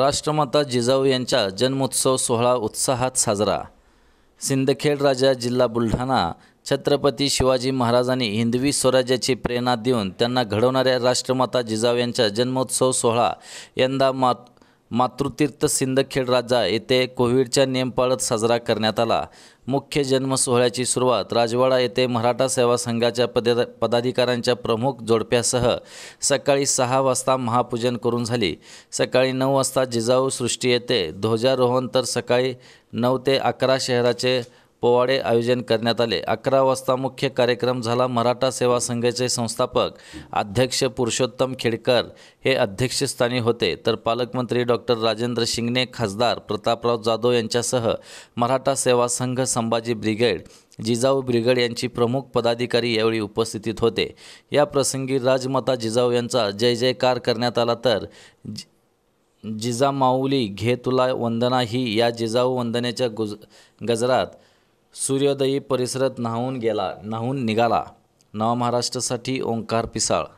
राष्ट्रमाता जिजाऊ यांच्या जन्मोत्सव सोहळा उत्साहात साजरा सिंदखेड राजा जिल्हा बुलढाणा छत्रपती शिवाजी महाराजांनी हिंदवी स्वराज्याची प्रेरणा देऊन त्यांना घडवणाऱ्या राष्ट्रमाता जिजाऊ यांच्या जन्मोत्सव सोहळा यंदा मात मातृतीर्थ सिंदखेड राजा येथे कोविडच्या नियम पाळत साजरा करण्यात आला मुख्य जन्म सोहळ्याची सुरुवात राजवाडा येथे मराठा सेवा संघाच्या पद पदाधिकाऱ्यांच्या प्रमुख जोडप्यासह सकाळी सहा वाजता महापूजन करून झाली सकाळी नऊ वाजता जिजाऊ सृष्टी येथे ध्वजारोहण तर सकाळी नऊ ते अकरा शहराचे पोवाडे आयोजन करण्यात आले अकरा वाजता मुख्य कार्यक्रम झाला मराठा सेवा संघाचे संस्थापक अध्यक्ष पुरुषोत्तम खेडकर हे अध्यक्षस्थानी होते तर पालकमंत्री डॉक्टर राजेंद्र शिंगणे खासदार प्रतापराव जाधव यांच्यासह मराठा सेवा संघ संभाजी ब्रिगेड जिजाऊ ब्रिगेड यांची प्रमुख पदाधिकारी यावेळी उपस्थितीत होते या प्रसंगी राजमाता जिजाऊ यांचा जय जयकार करण्यात आला तर जिजामाऊली घे तुला वंदना ही या जिजाऊ वंदनेच्या गुज गजरात सूर्योदयी परिसरात न्हाऊन गेला न्हाऊन निघाला नवमहाराष्ट्रासाठी ओंकार पिसाळ